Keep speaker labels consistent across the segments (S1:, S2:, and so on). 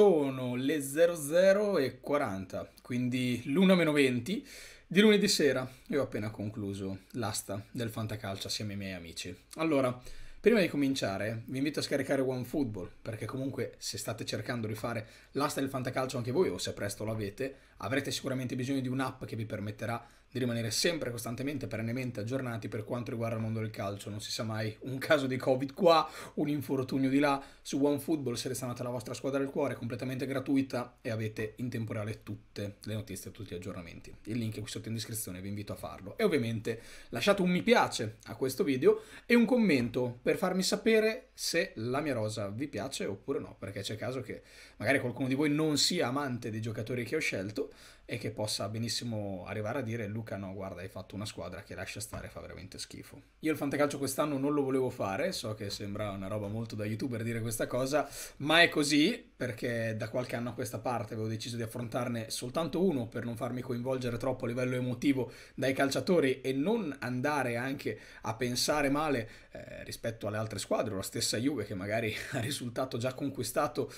S1: sono le 00.40, quindi l'1 meno 20 di lunedì sera e ho appena concluso l'asta del Fantacalcio assieme ai miei amici. Allora, prima di cominciare vi invito a scaricare OneFootball perché comunque se state cercando di fare l'asta del Fantacalcio anche voi o se presto l'avete, avrete sicuramente bisogno di un'app che vi permetterà di rimanere sempre costantemente, perennemente aggiornati per quanto riguarda il mondo del calcio. Non si sa mai un caso di Covid qua, un infortunio di là. Su OneFootball se selezionate la vostra squadra del cuore, completamente gratuita e avete in tempo reale tutte le notizie, tutti gli aggiornamenti. Il link è qui sotto in descrizione, vi invito a farlo. E ovviamente lasciate un mi piace a questo video e un commento per farmi sapere se la mia rosa vi piace oppure no, perché c'è caso che magari qualcuno di voi non sia amante dei giocatori che ho scelto e che possa benissimo arrivare a dire Luca no guarda hai fatto una squadra che lascia stare fa veramente schifo. Io il fantacalcio quest'anno non lo volevo fare, so che sembra una roba molto da youtuber dire questa cosa, ma è così perché da qualche anno a questa parte avevo deciso di affrontarne soltanto uno per non farmi coinvolgere troppo a livello emotivo dai calciatori e non andare anche a pensare male eh, rispetto alle altre squadre, o la stessa Juve che magari ha risultato già conquistato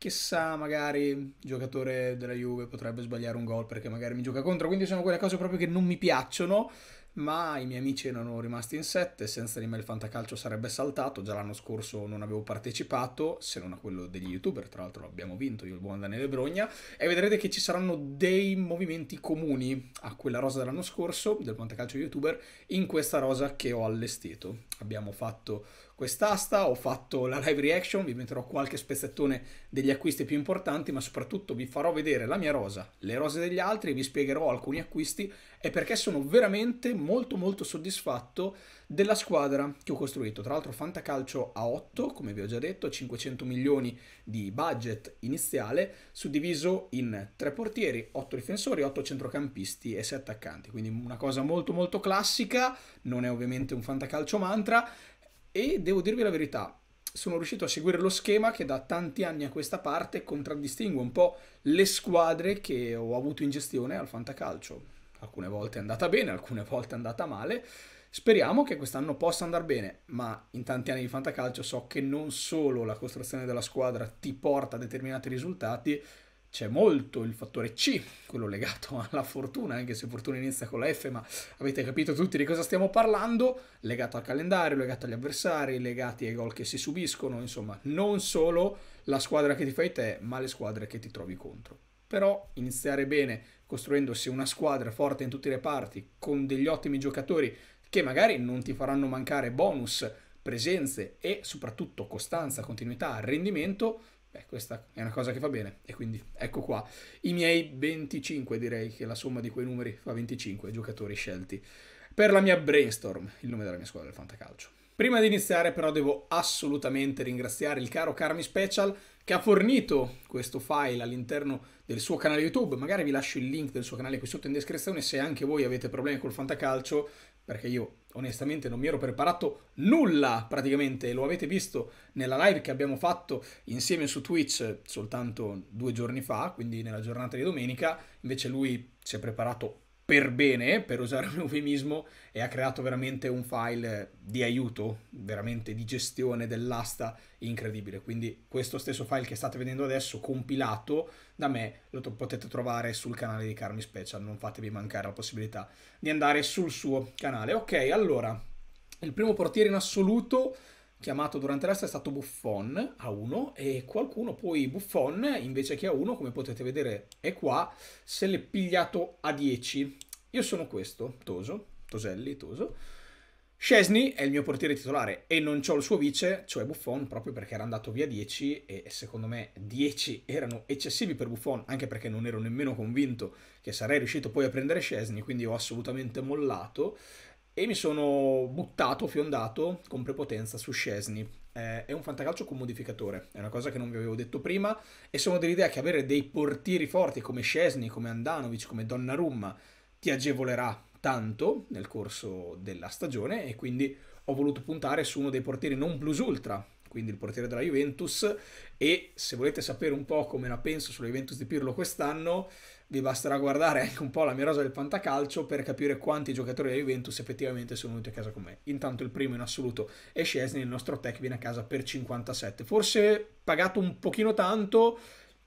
S1: chissà, magari il giocatore della Juve potrebbe sbagliare un gol perché magari mi gioca contro. Quindi sono quelle cose proprio che non mi piacciono. Ma i miei amici erano rimasti in sette, senza di me il fantacalcio sarebbe saltato, già l'anno scorso non avevo partecipato, se non a quello degli youtuber, tra l'altro l'abbiamo vinto io il buon Daniele Brogna, e vedrete che ci saranno dei movimenti comuni a quella rosa dell'anno scorso, del fantacalcio youtuber, in questa rosa che ho allestito. Abbiamo fatto quest'asta, ho fatto la live reaction, vi metterò qualche spezzettone degli acquisti più importanti, ma soprattutto vi farò vedere la mia rosa, le rose degli altri, vi spiegherò alcuni acquisti e perché sono veramente molto molto soddisfatto della squadra che ho costruito. Tra l'altro Fantacalcio a 8, come vi ho già detto, 500 milioni di budget iniziale, suddiviso in 3 portieri, 8 difensori, 8 centrocampisti e 7 attaccanti. Quindi una cosa molto molto classica, non è ovviamente un Fantacalcio mantra, e devo dirvi la verità, sono riuscito a seguire lo schema che da tanti anni a questa parte contraddistingue un po' le squadre che ho avuto in gestione al fantacalcio. Alcune volte è andata bene, alcune volte è andata male. Speriamo che quest'anno possa andare bene, ma in tanti anni di fantacalcio so che non solo la costruzione della squadra ti porta a determinati risultati, c'è molto il fattore C, quello legato alla fortuna, anche se fortuna inizia con la F, ma avete capito tutti di cosa stiamo parlando, legato al calendario, legato agli avversari, legati ai gol che si subiscono, insomma, non solo la squadra che ti fai te, ma le squadre che ti trovi contro. Però iniziare bene, costruendosi una squadra forte in tutte le parti, con degli ottimi giocatori che magari non ti faranno mancare bonus, presenze e soprattutto costanza, continuità, rendimento, Beh, questa è una cosa che fa bene e quindi ecco qua i miei 25 direi che la somma di quei numeri fa 25 giocatori scelti per la mia brainstorm, il nome della mia squadra del fantacalcio. Prima di iniziare però devo assolutamente ringraziare il caro Carmi Special che ha fornito questo file all'interno del suo canale YouTube, magari vi lascio il link del suo canale qui sotto in descrizione se anche voi avete problemi col fantacalcio perché io onestamente non mi ero preparato nulla praticamente, lo avete visto nella live che abbiamo fatto insieme su Twitch soltanto due giorni fa, quindi nella giornata di domenica, invece lui si è preparato per bene, per usare un eufemismo, e ha creato veramente un file di aiuto, veramente di gestione dell'asta incredibile. Quindi questo stesso file che state vedendo adesso, compilato da me, lo potete trovare sul canale di Carmi Special, non fatevi mancare la possibilità di andare sul suo canale. Ok, allora, il primo portiere in assoluto chiamato durante l'asta è stato Buffon a 1 e qualcuno poi Buffon invece che a 1 come potete vedere è qua se l'è pigliato a 10 io sono questo Toso Toselli Toso Scesni è il mio portiere titolare e non ho il suo vice, cioè Buffon, proprio perché era andato via 10 e secondo me 10 erano eccessivi per Buffon, anche perché non ero nemmeno convinto che sarei riuscito poi a prendere Scesni, quindi ho assolutamente mollato e mi sono buttato, fiondato con prepotenza su Scesni. Eh, è un fantacalcio con modificatore, è una cosa che non vi avevo detto prima e sono dell'idea che avere dei portieri forti come Scesni, come Andanovic, come Donnarumma ti agevolerà tanto nel corso della stagione e quindi ho voluto puntare su uno dei portieri non plus ultra, quindi il portiere della Juventus e se volete sapere un po' come la penso sulla Juventus di Pirlo quest'anno vi basterà guardare anche un po' la mia rosa del Pantacalcio per capire quanti giocatori della Juventus effettivamente sono venuti a casa con me. Intanto il primo in assoluto è Scesni, il nostro tech viene a casa per 57. Forse pagato un pochino tanto,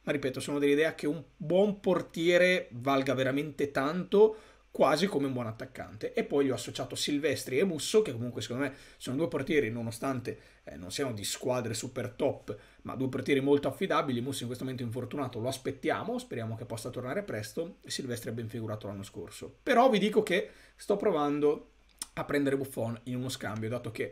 S1: ma ripeto, sono dell'idea che un buon portiere valga veramente tanto quasi come un buon attaccante. E poi gli ho associato Silvestri e Musso, che comunque secondo me sono due portieri, nonostante eh, non siano di squadre super top, ma due portieri molto affidabili. Musso in questo momento è infortunato, lo aspettiamo, speriamo che possa tornare presto. E Silvestri è ben figurato l'anno scorso. Però vi dico che sto provando a prendere Buffon in uno scambio, dato che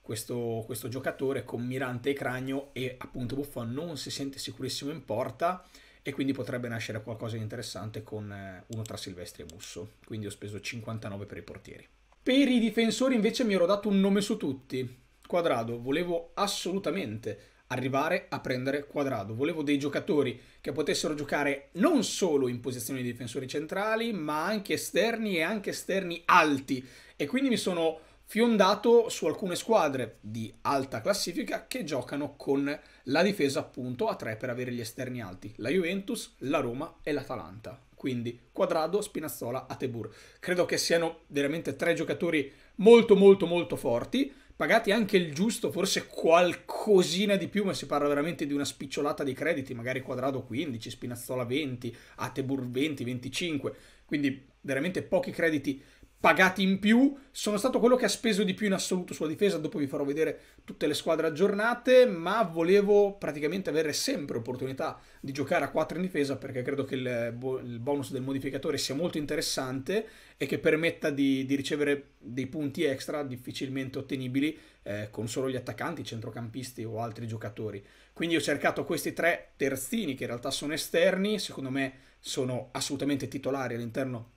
S1: questo, questo giocatore con Mirante e Cragno e appunto Buffon non si sente sicurissimo in porta e quindi potrebbe nascere qualcosa di interessante con eh, uno tra Silvestri e Musso, quindi ho speso 59 per i portieri. Per i difensori invece mi ero dato un nome su tutti, Quadrado, volevo assolutamente arrivare a prendere Quadrado, volevo dei giocatori che potessero giocare non solo in posizioni di difensori centrali, ma anche esterni e anche esterni alti e quindi mi sono fiondato su alcune squadre di alta classifica che giocano con la difesa appunto a tre per avere gli esterni alti, la Juventus, la Roma e l'Atalanta. Quindi Quadrado, Spinazzola, Atebur. Credo che siano veramente tre giocatori molto molto molto forti, pagati anche il giusto, forse qualcosina di più, ma si parla veramente di una spicciolata di crediti, magari Quadrado 15, Spinazzola 20, Atebur 20, 25, quindi veramente pochi crediti pagati in più. Sono stato quello che ha speso di più in assoluto sulla difesa, dopo vi farò vedere tutte le squadre aggiornate, ma volevo praticamente avere sempre opportunità di giocare a 4 in difesa perché credo che il, bonus del modificatore sia molto interessante e che permetta di, di ricevere dei punti extra difficilmente ottenibili eh, con solo gli attaccanti, centrocampisti o altri giocatori. Quindi ho cercato questi tre terzini che in realtà sono esterni, secondo me sono assolutamente titolari all'interno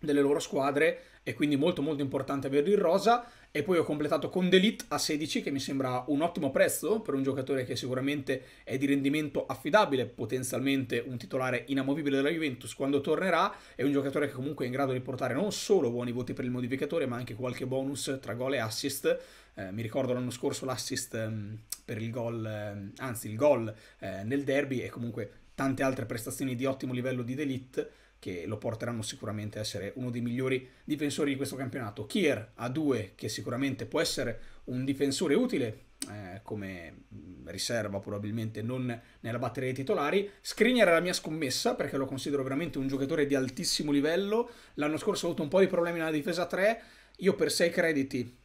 S1: delle loro squadre e quindi molto molto importante averlo in rosa e poi ho completato con Delete a 16 che mi sembra un ottimo prezzo per un giocatore che sicuramente è di rendimento affidabile, potenzialmente un titolare inamovibile della Juventus quando tornerà, è un giocatore che comunque è in grado di portare non solo buoni voti per il modificatore ma anche qualche bonus tra gol e assist, eh, mi ricordo l'anno scorso l'assist ehm, per il gol, ehm, anzi il gol eh, nel derby e comunque tante altre prestazioni di ottimo livello di Delete che lo porteranno sicuramente a essere uno dei migliori difensori di questo campionato. Kier a 2 che sicuramente può essere un difensore utile eh, come mm, riserva probabilmente non nella batteria dei titolari. Skriniar è la mia scommessa perché lo considero veramente un giocatore di altissimo livello. L'anno scorso ha avuto un po' di problemi nella difesa 3, io per 6 crediti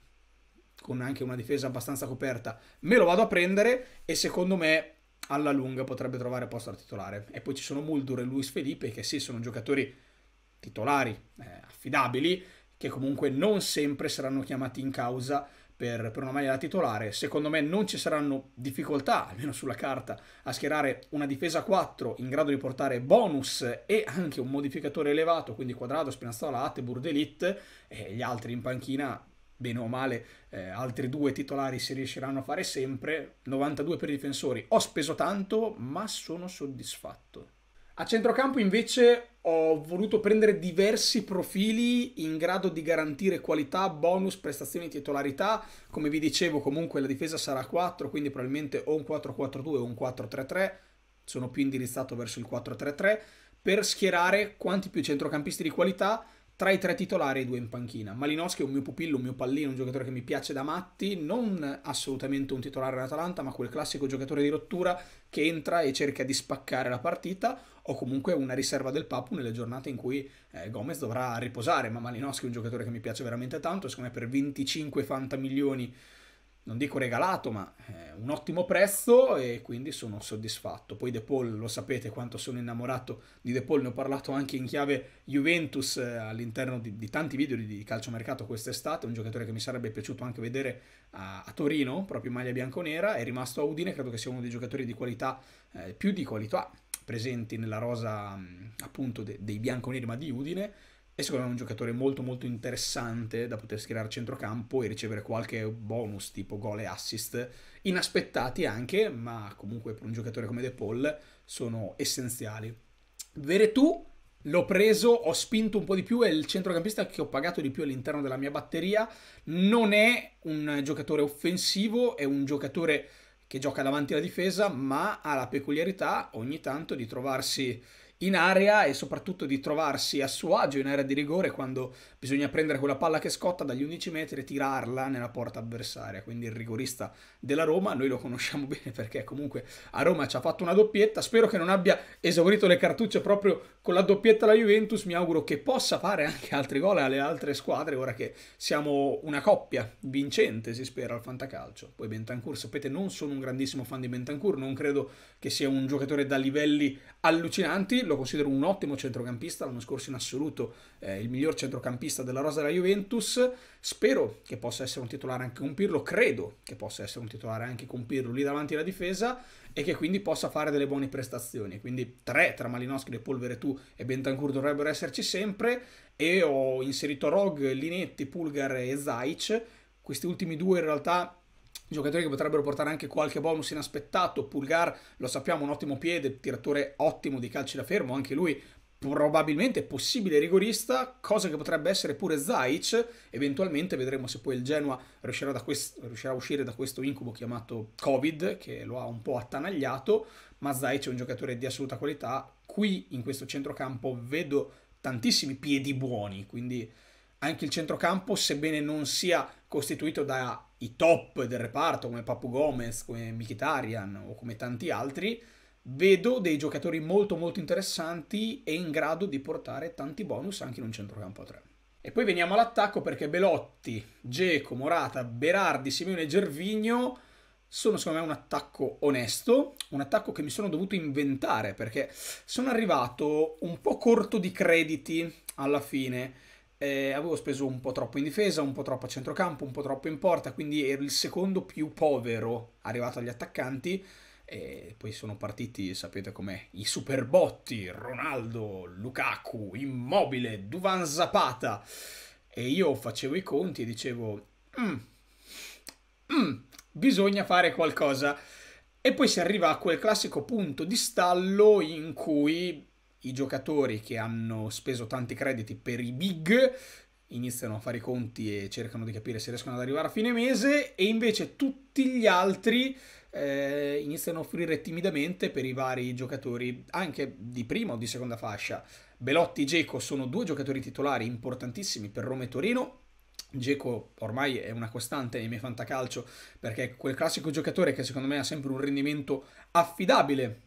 S1: con anche una difesa abbastanza coperta me lo vado a prendere e secondo me alla lunga potrebbe trovare posto da titolare. E poi ci sono Muldur e Luis Felipe che sì, sono giocatori titolari, eh, affidabili, che comunque non sempre saranno chiamati in causa per, per, una maglia da titolare. Secondo me non ci saranno difficoltà, almeno sulla carta, a schierare una difesa 4 in grado di portare bonus e anche un modificatore elevato, quindi Quadrado, Spinazzola, Ate, Burdelit e gli altri in panchina bene o male eh, altri due titolari si riusciranno a fare sempre, 92 per i difensori. Ho speso tanto, ma sono soddisfatto. A centrocampo invece ho voluto prendere diversi profili in grado di garantire qualità, bonus, prestazioni, titolarità. Come vi dicevo comunque la difesa sarà 4, quindi probabilmente o un 4-4-2 o un 4-3-3. Sono più indirizzato verso il 4-3-3 per schierare quanti più centrocampisti di qualità tra i tre titolari e due in panchina. Malinowski è un mio pupillo, un mio pallino, un giocatore che mi piace da matti, non assolutamente un titolare all'Atalanta, ma quel classico giocatore di rottura che entra e cerca di spaccare la partita o comunque una riserva del Papu nelle giornate in cui eh, Gomez dovrà riposare, ma Malinowski è un giocatore che mi piace veramente tanto, secondo me per 25 fanta milioni non dico regalato, ma eh, un ottimo prezzo e quindi sono soddisfatto. Poi De Paul, lo sapete quanto sono innamorato di De Paul, ne ho parlato anche in chiave Juventus eh, all'interno di, di, tanti video di calciomercato quest'estate, un giocatore che mi sarebbe piaciuto anche vedere a, a Torino, proprio in maglia bianconera, è rimasto a Udine, credo che sia uno dei giocatori di qualità, eh, più di qualità, presenti nella rosa mm, appunto de, dei bianconeri ma di Udine e secondo me è un giocatore molto molto interessante da poter schierare a centrocampo e ricevere qualche bonus tipo gol e assist inaspettati anche, ma comunque per un giocatore come De Paul sono essenziali. Veretù l'ho preso, ho spinto un po' di più, è il centrocampista che ho pagato di più all'interno della mia batteria, non è un giocatore offensivo, è un giocatore che gioca davanti alla difesa, ma ha la peculiarità ogni tanto di trovarsi in area e soprattutto di trovarsi a suo agio in area di rigore quando bisogna prendere quella palla che scotta dagli 11 metri e tirarla nella porta avversaria. Quindi il rigorista della Roma, noi lo conosciamo bene perché comunque a Roma ci ha fatto una doppietta. Spero che non abbia esaurito le cartucce proprio con la doppietta alla Juventus. Mi auguro che possa fare anche altri gol alle altre squadre, ora che siamo una coppia vincente, si spera, al fantacalcio. Poi Bentancur, sapete, non sono un grandissimo fan di Bentancur, non credo che sia un giocatore da livelli allucinanti, lo considero un ottimo centrocampista, l'anno scorso in assoluto eh, il miglior centrocampista vista della rosa della Juventus, spero che possa essere un titolare anche con Pirlo, credo che possa essere un titolare anche con Pirlo lì davanti alla difesa e che quindi possa fare delle buone prestazioni. Quindi tre tra Malinowski, De Polvere, Tu e Bentancur dovrebbero esserci sempre e ho inserito Rog, Linetti, Pulgar e Zaic. Questi ultimi due in realtà giocatori che potrebbero portare anche qualche bonus inaspettato. Pulgar, lo sappiamo, un ottimo piede, tiratore ottimo di calci da fermo, anche lui probabilmente possibile rigorista, cosa che potrebbe essere pure Zaic, eventualmente vedremo se poi il Genoa riuscirà, riuscirà, a uscire da questo incubo chiamato Covid, che lo ha un po' attanagliato, ma Zaic è un giocatore di assoluta qualità, qui in questo centrocampo vedo tantissimi piedi buoni, quindi anche il centrocampo, sebbene non sia costituito dai top del reparto come Papu Gomez, come Mkhitaryan o come tanti altri, vedo dei giocatori molto molto interessanti e in grado di portare tanti bonus anche in un centrocampo a 3. E poi veniamo all'attacco perché Belotti, Geco, Morata, Berardi, Simeone e Gervigno sono secondo me un attacco onesto, un attacco che mi sono dovuto inventare perché sono arrivato un po' corto di crediti alla fine. Eh, avevo speso un po' troppo in difesa, un po' troppo a centrocampo, un po' troppo in porta, quindi ero il secondo più povero arrivato agli attaccanti e poi sono partiti, sapete com'è, i superbotti, Ronaldo, Lukaku, Immobile, Duvan Zapata. E io facevo i conti e dicevo, mm, mm, bisogna fare qualcosa. E poi si arriva a quel classico punto di stallo in cui i giocatori che hanno speso tanti crediti per i big iniziano a fare i conti e cercano di capire se riescono ad arrivare a fine mese e invece tutti gli altri eh, iniziano a offrire timidamente per i vari giocatori anche di prima o di seconda fascia. Belotti e Geco sono due giocatori titolari importantissimi per Roma e Torino. Geco ormai è una costante nei miei fantacalcio perché è quel classico giocatore che secondo me ha sempre un rendimento affidabile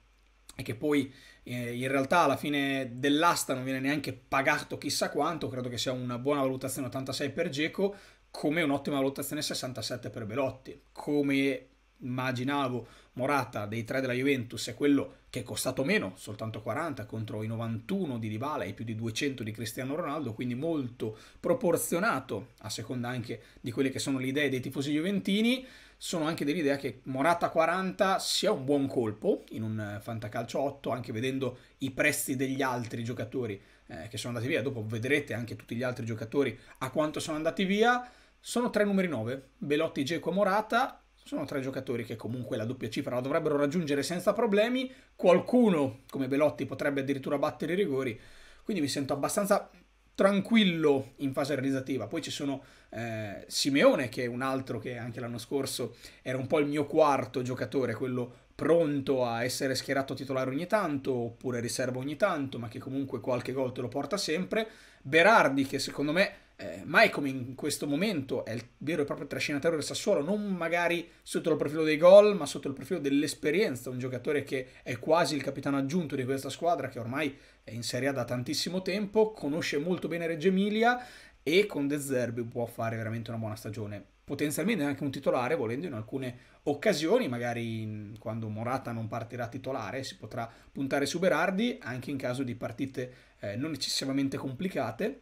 S1: e che poi eh, in realtà alla fine dell'asta non viene neanche pagato chissà quanto, credo che sia una buona valutazione 86 per Geco come un'ottima valutazione 67 per Belotti, come immaginavo Morata dei tre della Juventus è quello che è costato meno, soltanto 40 contro i 91 di Dybala e più di 200 di Cristiano Ronaldo, quindi molto proporzionato a seconda anche di quelle che sono le idee dei tifosi juventini. Sono anche dell'idea che Morata 40 sia un buon colpo in un eh, fantacalcio 8, anche vedendo i prezzi degli altri giocatori eh, che sono andati via. Dopo vedrete anche tutti gli altri giocatori a quanto sono andati via. Sono tre numeri 9, Belotti, Geco, Morata, sono tre giocatori che comunque la doppia cifra la dovrebbero raggiungere senza problemi, qualcuno come Belotti potrebbe addirittura battere i rigori, quindi mi sento abbastanza tranquillo in fase realizzativa. Poi ci sono eh, Simeone che è un altro che anche l'anno scorso era un po' il mio quarto giocatore, quello pronto a essere schierato titolare ogni tanto oppure riserva ogni tanto, ma che comunque qualche gol te lo porta sempre. Berardi che secondo me eh, mai come in questo momento è il vero e proprio trascinatore del Sassuolo, non magari sotto il profilo dei gol, ma sotto il profilo dell'esperienza, un giocatore che è quasi il capitano aggiunto di questa squadra che ormai è in Serie A da tantissimo tempo, conosce molto bene Reggio Emilia e con De Zerbi può fare veramente una buona stagione. Potenzialmente anche un titolare, volendo in alcune occasioni, magari in, quando Morata non partirà titolare, si potrà puntare su Berardi, anche in caso di partite eh, non eccessivamente complicate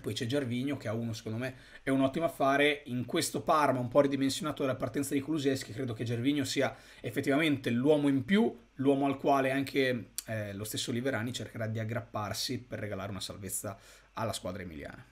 S1: poi c'è Gervinio che a uno secondo me è un ottimo affare, in questo Parma un po' ridimensionato dalla partenza di Kuluseschi credo che Gervinio sia effettivamente l'uomo in più, l'uomo al quale anche eh, lo stesso Liverani cercherà di aggrapparsi per regalare una salvezza alla squadra emiliana.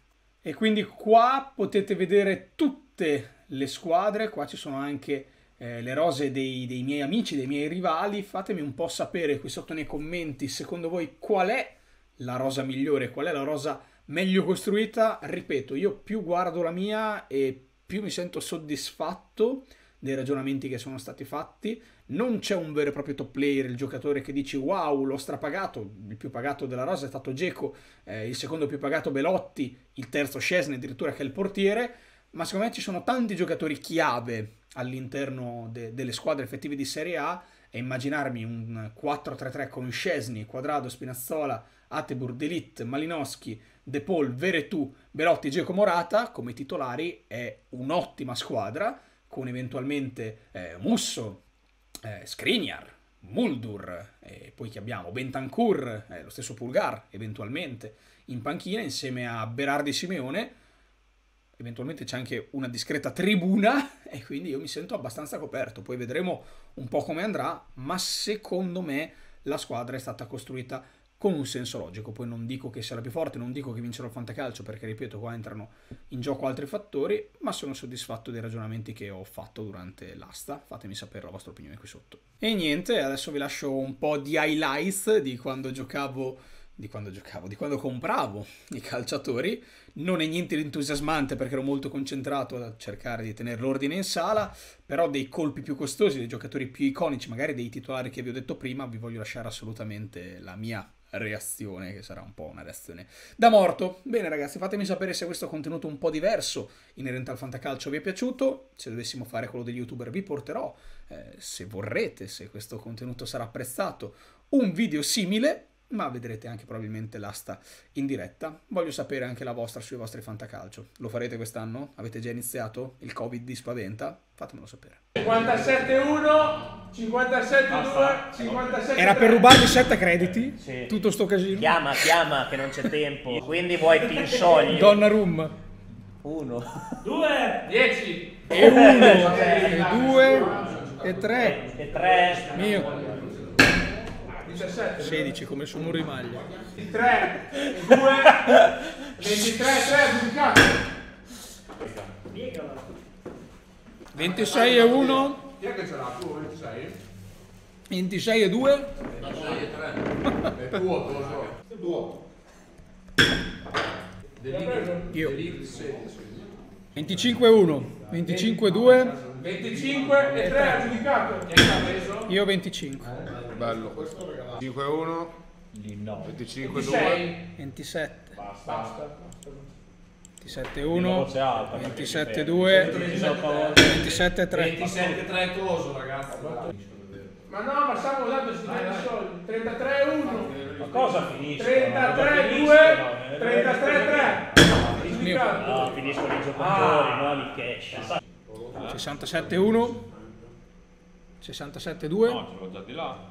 S1: E quindi qua potete vedere tutte le squadre, qua ci sono anche eh, le rose dei, dei miei amici, dei miei rivali, fatemi un po' sapere qui sotto nei commenti secondo voi qual è la rosa migliore, qual è la rosa migliore meglio costruita, ripeto, io più guardo la mia e più mi sento soddisfatto dei ragionamenti che sono stati fatti. Non c'è un vero e proprio top player, il giocatore che dici wow, l'ho strapagato, il più pagato della rosa è stato Geco, eh, il secondo più pagato Belotti, il terzo Scesne addirittura che è il portiere, ma secondo me ci sono tanti giocatori chiave all'interno de- delle squadre effettive di Serie A e immaginarmi un 4-3-3 con Scesni, Quadrado, Spinazzola, Atebur, Delit, Malinowski, De Paul, Veretù, Belotti, Gioco Morata come titolari è un'ottima squadra con eventualmente eh, Musso, eh, Skriniar, Muldur, eh, poi chi abbiamo? Bentancur, eh, lo stesso Pulgar eventualmente in panchina insieme a Berardi Simeone, eventualmente c'è anche una discreta tribuna e quindi io mi sento abbastanza coperto, poi vedremo un po' come andrà, ma secondo me la squadra è stata costruita con un senso logico. Poi non dico che sia la più forte, non dico che vincerò il fantacalcio perché, ripeto, qua entrano in gioco altri fattori, ma sono soddisfatto dei ragionamenti che ho fatto durante l'asta. Fatemi sapere la vostra opinione qui sotto. E niente, adesso vi lascio un po' di highlights di quando giocavo di quando giocavo, di quando compravo i calciatori. Non è niente di entusiasmante perché ero molto concentrato a cercare di tenere l'ordine in sala, però dei colpi più costosi, dei giocatori più iconici, magari dei titolari che vi ho detto prima, vi voglio lasciare assolutamente la mia reazione, che sarà un po' una reazione da morto. Bene ragazzi, fatemi sapere se questo contenuto un po' diverso inerente al fantacalcio vi è piaciuto, se dovessimo fare quello degli youtuber vi porterò, eh, se vorrete, se questo contenuto sarà apprezzato, un video simile ma vedrete anche probabilmente l'asta in diretta. Voglio sapere anche la vostra sui vostri fantacalcio. Lo farete quest'anno? Avete già iniziato? Il Covid vi spaventa? Fatemelo sapere. 57-1, 57-2, 57 Era per rubarvi 7 crediti? Sì. Tutto sto casino. Chiama, chiama, che non c'è tempo. Quindi vuoi pinsoglio. Donna Room. 1, 2, 10. E 1, 2 e 3. E 3. Mio. 17 16 come sono un rimaglia 23 2 23 3 pubblicato 26 e 1 chi è che ce l'ha tu 26? 26 e 2 26 e 3 è tuo tuo so tuo io 25 e 1 25 e 2 25 e 3 giudicato chi è che ha preso? io 25 bello 5-1, 25-2, 27. Basta. 27-1, 27-2, 27-3. 27-3 coso ragazzi. Ma no, ma stiamo usando i soldi. 33-1. Ma cosa finisce? 33-2, 33-3. No, finiscono i giocatori, ah. no, li cash. 67-1, 67-2. No, ce l'ho già di là.